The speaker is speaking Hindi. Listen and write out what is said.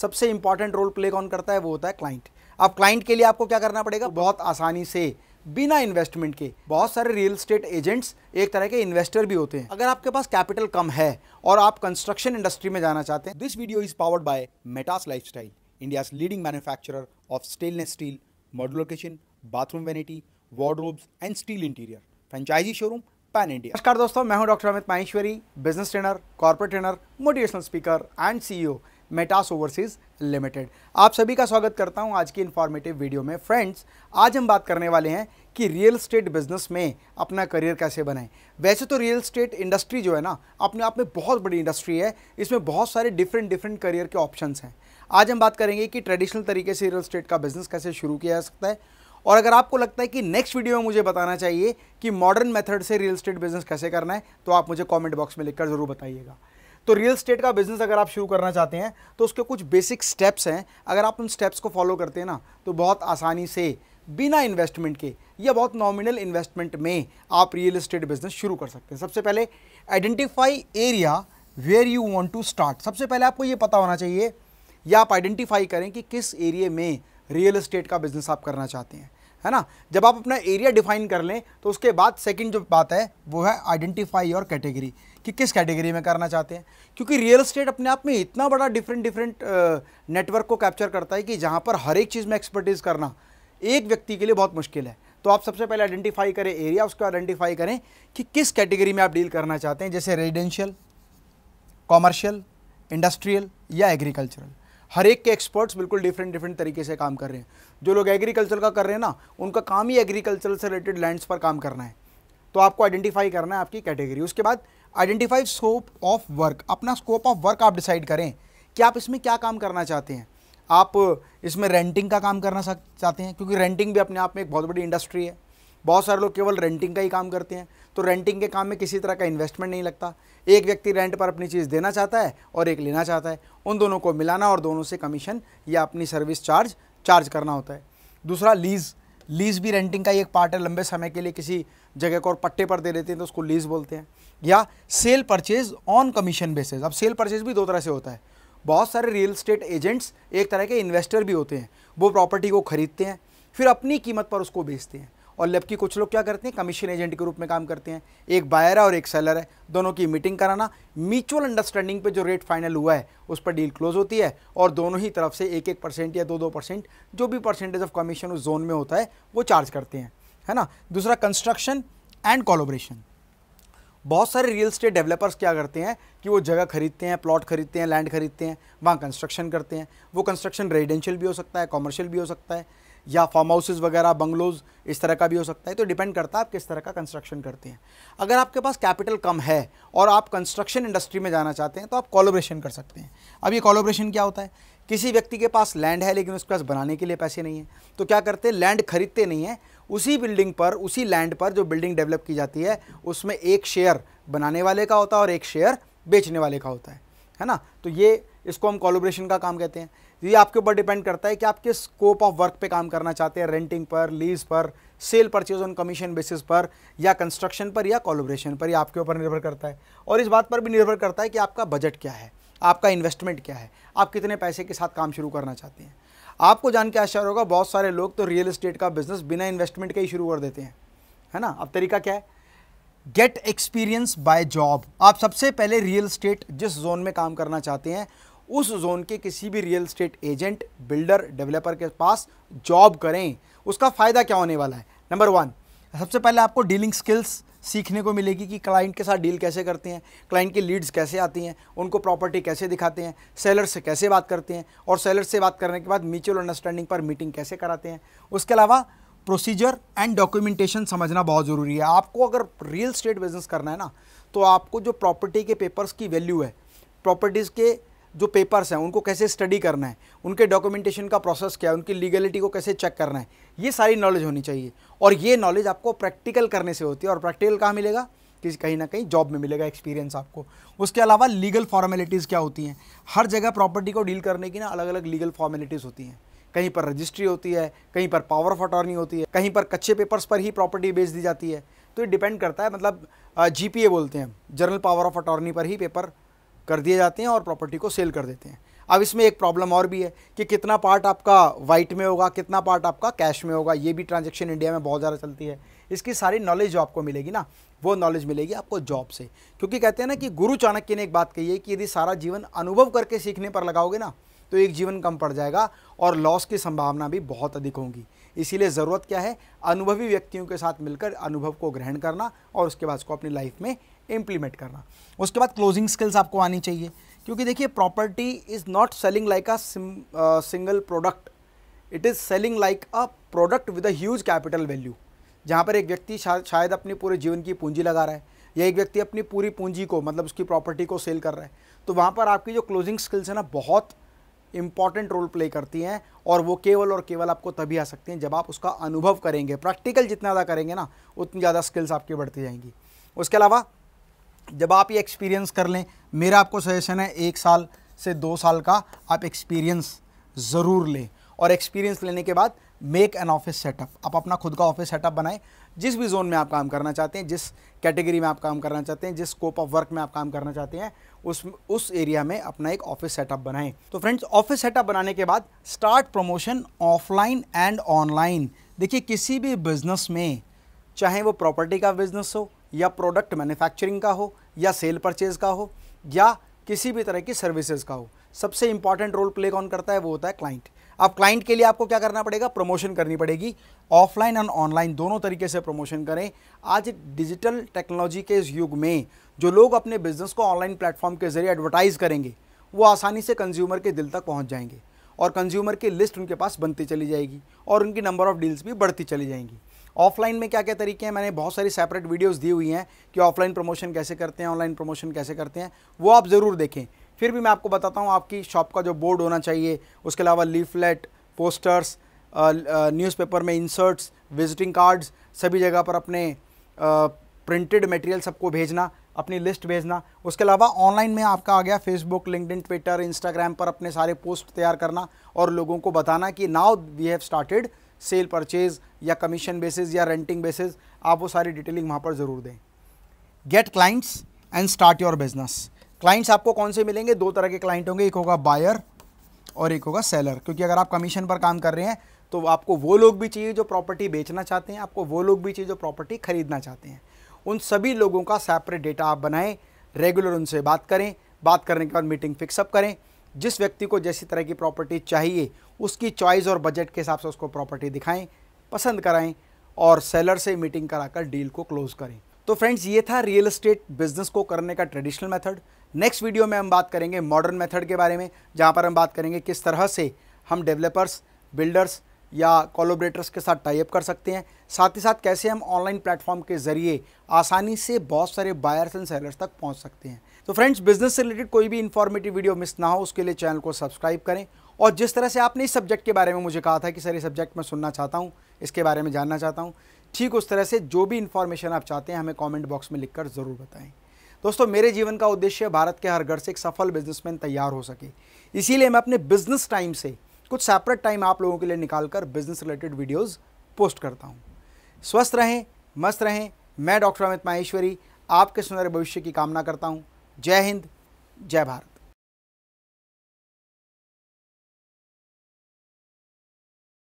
सबसे इंपॉर्टेंट रोल प्ले कौन करता है वो होता है क्लाइंट अब क्लाइंट के लिए आपको क्या करना पड़ेगा तो बहुत आसानी से बिना इन्वेस्टमेंट के बहुत सारे रियल स्टेट एजेंट्स एक तरह के इन्वेस्टर भी होते हैं अगर आपके पास कैपिटल कम है और आप कंस्ट्रक्शन इंडस्ट्री में जाना चाहते हैं this video is powered by Metas lifestyle India leading manufacturer of stainless steel modular kitchen bathroom vanity wardrobes and steel interior franchise showroom pan India नमस्कार दोस्तों मैं हूं doctor Amit Maheshwari business trainer corporate trainer motivational speaker and CEO Metas overseas limited आप सभी का स्वागत करता हूं आज की इन्फॉर्मेटिव वीडियो में फ्रेंड्स आज हम बात करने वाले हैं कि रियल स्टेट बिजनेस में अपना करियर कैसे बनाएं वैसे तो रियल स्टेट इंडस्ट्री जो है ना अपने आप में बहुत बड़ी इंडस्ट्री है इसमें बहुत सारे डिफरेंट डिफरेंट करियर के ऑप्शंस हैं आज हम बात करेंगे कि ट्रेडिशनल तरीके से रियल स्टेट का बिजनेस कैसे शुरू किया जा सकता है और अगर आपको लगता है कि नेक्स्ट वीडियो में मुझे बताना चाहिए कि मॉडर्न मेथड से रियल स्टेट बिजनेस कैसे करना है तो आप मुझे कमेंट बॉक्स में लिखकर ज़रूर बताइएगा तो रियल स्टेट का बिजनेस अगर आप शुरू करना चाहते हैं तो उसके कुछ बेसिक स्टेप्स हैं अगर आप उन स्टेप्स को फॉलो करते हैं ना तो बहुत आसानी से बिना इन्वेस्टमेंट के या बहुत नॉमिनल इन्वेस्टमेंट में आप रियल इस्टेट बिजनेस शुरू कर सकते हैं सबसे पहले identify area where you want to start सबसे पहले आपको ये पता होना चाहिए या आप आइडेंटिफाई करें कि किस एरिए में रियल इस्टेट का बिजनेस आप करना चाहते हैं है ना जब आप अपना एरिया डिफाइन कर लें तो उसके बाद सेकंड जो बात है वो है आइडेंटिफाई योर कैटेगरी कि किस कैटेगरी में करना चाहते हैं क्योंकि रियल इस्टेट अपने आप में इतना बड़ा डिफरेंट डिफरेंट नेटवर्क को कैप्चर करता है कि जहाँ पर हर एक चीज़ में एक्सपर्टीज़ करना एक व्यक्ति के लिए बहुत मुश्किल है तो आप सबसे पहले आइडेंटिफाई करें एरिया उसको आइडेंटिफाई करें कि किस कैटेगरी में आप डील करना चाहते हैं जैसे रेजिडेंशियल कॉमर्शियल इंडस्ट्रियल या एग्रीकल्चरल हर एक के एक्सपर्ट्स बिल्कुल डिफरेंट डिफरेंट तरीके से काम कर रहे हैं जो लोग एग्रीकल्चर का कर रहे हैं ना उनका काम ही एग्रीकल्चर से रिलेटेड लैंड्स पर काम करना है तो आपको आइडेंटिफाई करना है आपकी कैटेगरी उसके बाद आइडेंटिफाई स्कोप ऑफ वर्क अपना स्कोप ऑफ वर्क आप डिसाइड करें कि आप इसमें क्या काम करना चाहते हैं आप इसमें रेंटिंग का काम करना चाहते हैं क्योंकि रेंटिंग भी अपने आप में एक बहुत बड़ी इंडस्ट्री है बहुत सारे लोग केवल रेंटिंग का ही काम करते हैं तो रेंटिंग के काम में किसी तरह का इन्वेस्टमेंट नहीं लगता एक व्यक्ति रेंट पर अपनी चीज़ देना चाहता है और एक लेना चाहता है उन दोनों को मिलाना और दोनों से कमीशन या अपनी सर्विस चार्ज चार्ज करना होता है दूसरा लीज़ लीज़ भी रेंटिंग का ही एक पार्ट है लंबे समय के लिए किसी जगह को और पट्टे पर दे देते हैं तो उसको लीज़ बोलते हैं या sale purchase on commission basis अब सेल परचेज भी दो तरह से होता है बहुत सारे रियल स्टेट एजेंट्स एक तरह के इन्वेस्टर भी होते हैं वो प्रॉपर्टी को खरीदते हैं फिर अपनी कीमत पर उसको बेचते हैं और जबकि कुछ लोग क्या करते हैं कमीशन एजेंट के रूप में काम करते हैं एक बायर है और एक सेलर है दोनों की मीटिंग कराना म्यूचुअल अंडरस्टैंडिंग पे जो रेट फाइनल हुआ है उस पर डील क्लोज होती है और दोनों ही तरफ से एक एक परसेंट या दो दो परसेंट जो भी परसेंटेज ऑफ कमीशन उस जोन में होता है वो चार्ज करते हैं है ना दूसरा कंस्ट्रक्शन एंड कॉलोब्रेशन बहुत सारे रियल स्टेट डेवलपर्स क्या करते हैं कि वो जगह खरीदते हैं प्लॉट खरीदते हैं लैंड खरीदते हैं वहाँ कंस्ट्रक्शन करते हैं वो कंस्ट्रक्शन रेजिडेंशियल भी हो सकता है कॉमर्शियल भी हो सकता है या फार्म हाउसेज वगैरह बंगलोज इस तरह का भी हो सकता है तो डिपेंड करता है आप किस तरह का कंस्ट्रक्शन करते हैं अगर आपके पास कैपिटल कम है और आप कंस्ट्रक्शन इंडस्ट्री में जाना चाहते हैं तो आप कॉलोब्रेशन कर सकते हैं अब ये कॉलोब्रेशन क्या होता है किसी व्यक्ति के पास लैंड है लेकिन उसके पास बनाने के लिए पैसे नहीं है तो क्या करते हैं लैंड खरीदते नहीं हैं उसी बिल्डिंग पर उसी लैंड पर जो बिल्डिंग डेवलप की जाती है उसमें एक शेयर बनाने वाले का होता है और एक शेयर बेचने वाले का होता है है ना तो ये इसको हम कॉलोब्रेशन का काम कहते हैं तो ये आपके ऊपर डिपेंड करता है कि आप किस स्कोप ऑफ वर्क पे काम करना चाहते हैं रेंटिंग पर लीज पर sale purchase on commission basis पर या कंस्ट्रक्शन पर या कॉलोब्रेशन पर ये आपके ऊपर निर्भर करता है और इस बात पर भी निर्भर करता है कि आपका बजट क्या है आपका इन्वेस्टमेंट क्या है आप कितने पैसे के साथ काम शुरू करना चाहते हैं आपको जान के आश्चर्य होगा बहुत सारे लोग तो रियल इस्टेट का बिजनेस बिना इन्वेस्टमेंट के ही शुरू कर देते हैं है ना अब तरीका क्या है गेट एक्सपीरियंस बाय जॉब आप सबसे पहले रियल स्टेट जिस जोन में काम करना चाहते हैं उस जोन के किसी भी real estate agent builder developer के पास जॉब करें उसका फ़ायदा क्या होने वाला है नंबर वन सबसे पहले आपको डीलिंग स्किल्स सीखने को मिलेगी कि क्लाइंट के साथ डील कैसे करते हैं क्लाइंट की लीड्स कैसे आती हैं उनको प्रॉपर्टी कैसे दिखाते हैं सेलर से कैसे बात करते हैं और सेलर से बात करने के बाद म्यूचुअल अंडरस्टैंडिंग पर मीटिंग कैसे कराते हैं उसके अलावा प्रोसीजर एंड डॉक्यूमेंटेशन समझना बहुत ज़रूरी है आपको अगर रियल स्टेट बिजनेस करना है ना तो आपको जो प्रॉपर्टी के पेपर्स की वैल्यू है प्रॉपर्टीज़ के जो पेपर्स हैं उनको कैसे स्टडी करना है उनके डॉक्यूमेंटेशन का प्रोसेस क्या है उनकी लीगलिटी को कैसे चेक करना है ये सारी नॉलेज होनी चाहिए और ये नॉलेज आपको प्रैक्टिकल करने से होती है और प्रैक्टिकल कहाँ मिलेगा कि कहीं ना कहीं जॉब में मिलेगा एक्सपीरियंस आपको उसके अलावा लीगल फॉर्मेलिटीज़ क्या होती हैं हर जगह प्रॉपर्टी को डील करने की ना अलग अलग लीगल फॉर्मेलिटीज़ होती हैं कहीं पर रजिस्ट्री होती है कहीं पर पावर ऑफ अटॉर्नी होती है कहीं पर कच्चे पेपर्स पर ही प्रॉपर्टी बेच दी जाती है तो ये डिपेंड करता है मतलब जी बोलते हैं जनरल पावर ऑफ अटॉर्नी पर ही पेपर कर दिए जाते हैं और प्रॉपर्टी को सेल कर देते हैं अब इसमें एक प्रॉब्लम और भी है कि कितना पार्ट आपका वाइट में होगा कितना पार्ट आपका कैश में होगा ये भी ट्रांजेक्शन इंडिया में बहुत ज़्यादा चलती है इसकी सारी नॉलेज जो आपको मिलेगी ना वो नॉलेज मिलेगी आपको जॉब से क्योंकि कहते हैं ना कि गुरु चाणक्य ने एक बात कही है कि यदि सारा जीवन अनुभव करके सीखने पर लगाओगे ना तो एक जीवन कम पड़ जाएगा और लॉस की संभावना भी बहुत अधिक होगी इसीलिए ज़रूरत क्या है अनुभवी व्यक्तियों के साथ मिलकर अनुभव को ग्रहण करना और उसके बाद उसको अपनी लाइफ में इम्प्लीमेंट करना उसके बाद क्लोजिंग स्किल्स आपको आनी चाहिए क्योंकि देखिए property is not selling like a single product it is selling like a product with a huge capital value जहाँ पर एक व्यक्ति शायद अपने पूरे जीवन की पूंजी लगा रहा है या एक व्यक्ति अपनी पूरी पूंजी को मतलब उसकी प्रॉपर्टी को सेल कर रहा है तो वहाँ पर आपकी जो क्लोजिंग स्किल्स है ना बहुत इंपॉर्टेंट रोल प्ले करती हैं और वो केवल और केवल आपको तभी आ सकती हैं जब आप उसका अनुभव करेंगे प्रैक्टिकल जितना ज़्यादा करेंगे ना उतनी ज़्यादा स्किल्स आपकी बढ़ती जाएंगी उसके अलावा जब आप ये एक्सपीरियंस कर लें मेरा आपको सजेशन है एक साल से दो साल का आप एक्सपीरियंस ज़रूर लें और एक्सपीरियंस लेने के बाद मेक एन ऑफिस सेटअप आप अपना खुद का ऑफिस सेटअप बनाएं जिस भी जोन में आप काम करना चाहते हैं जिस कैटेगरी में आप काम करना चाहते हैं जिस स्कोप ऑफ वर्क में आप काम करना चाहते हैं उस उस एरिया में अपना एक ऑफिस सेटअप बनाएं तो फ्रेंड्स ऑफिस सेटअप बनाने के बाद start promotion offline and online देखिए किसी भी बिजनेस में चाहे वो प्रॉपर्टी का बिजनेस हो या प्रोडक्ट मैन्युफैक्चरिंग का हो या सेल परचेज का हो या किसी भी तरह की सर्विसेज का हो सबसे इंपॉर्टेंट रोल प्ले कौन करता है वो होता है क्लाइंट अब क्लाइंट के लिए आपको क्या करना पड़ेगा प्रमोशन करनी पड़ेगी ऑफलाइन एंड ऑनलाइन दोनों तरीके से प्रमोशन करें आज डिजिटल टेक्नोलॉजी के इस युग में जो लोग अपने बिजनेस को ऑनलाइन प्लेटफॉर्म के जरिए एडवर्टाइज करेंगे वो आसानी से कंज्यूमर के दिल तक पहुंच जाएंगे और कंज्यूमर की लिस्ट उनके पास बनती चली जाएगी और उनकी नंबर ऑफ़ डील्स भी बढ़ती चली जाएंगी ऑफलाइन में क्या क्या तरीके हैं मैंने बहुत सारी सेपरेट वीडियोस दी हुई हैं कि ऑफलाइन प्रमोशन कैसे करते हैं ऑनलाइन प्रमोशन कैसे करते हैं वो आप ज़रूर देखें फिर भी मैं आपको बताता हूँ आपकी शॉप का जो बोर्ड होना चाहिए उसके अलावा लीफलेट पोस्टर्स न्यूज़पेपर में इंसर्ट्स विजिटिंग कार्ड्स सभी जगह पर अपने प्रिंटेड मटेरियल सबको भेजना अपनी लिस्ट भेजना उसके अलावा ऑनलाइन में आपका आ गया फेसबुक लिंकडिन ट्विटर इंस्टाग्राम पर अपने सारे पोस्ट तैयार करना और लोगों को बताना कि now we have started sale purchase या कमीशन बेसिस या रेंटिंग बेसिस आप वो सारी डिटेलिंग वहाँ पर ज़रूर दें get clients and start your business clients आपको कौन से मिलेंगे दो तरह के क्लाइंट होंगे एक होगा बायर और एक होगा सेलर क्योंकि अगर आप कमीशन पर काम कर रहे हैं तो आपको वो लोग भी चाहिए जो प्रॉपर्टी बेचना चाहते हैं आपको वो लोग भी चाहिए जो प्रॉपर्टी खरीदना चाहते हैं उन सभी लोगों का सेपरेट डेटा आप बनाएं रेगुलर उनसे बात करें बात करने के बाद मीटिंग फिक्सअप करें जिस व्यक्ति को जैसी तरह की प्रॉपर्टी चाहिए उसकी चॉइस और बजट के हिसाब से उसको प्रॉपर्टी दिखाएं पसंद कराएं और सेलर से मीटिंग कराकर डील को क्लोज़ करें तो फ्रेंड्स ये था रियल एस्टेट बिजनेस को करने का ट्रेडिशनल मेथड नेक्स्ट वीडियो में हम बात करेंगे मॉडर्न मेथड के बारे में जहाँ पर हम बात करेंगे किस तरह से हम डेवलपर्स बिल्डर्स या कोलोब्रेटर्स के साथ टाइप कर सकते हैं साथ ही साथ कैसे हम ऑनलाइन प्लेटफॉर्म के ज़रिए आसानी से बहुत सारे बायर्स एंड सेलर्स तक पहुँच सकते हैं तो फ्रेंड्स बिजनेस से रिलेटेड कोई भी इन्फॉर्मेटिव वीडियो मिस ना हो उसके लिए चैनल को सब्सक्राइब करें और जिस तरह से आपने इस सब्जेक्ट के बारे में मुझे कहा था कि सर ये सब्जेक्ट मैं सुनना चाहता हूँ इसके बारे में जानना चाहता हूँ ठीक उस तरह से जो भी इन्फॉर्मेशन आप चाहते हैं हमें कॉमेंट बॉक्स में लिखकर ज़रूर बताएं दोस्तों मेरे जीवन का उद्देश्य भारत के हर घर से एक सफल बिजनेसमैन तैयार हो सके इसीलिए मैं अपने बिजनेस टाइम से कुछ सेपरेट टाइम आप लोगों के लिए निकाल कर बिजनेस रिलेटेड वीडियोज़ पोस्ट करता हूँ स्वस्थ रहें मस्त रहें मैं डॉक्टर अमित माहेश्वरी आपके सुनहरे भविष्य की कामना करता हूँ जय हिंद जय भारत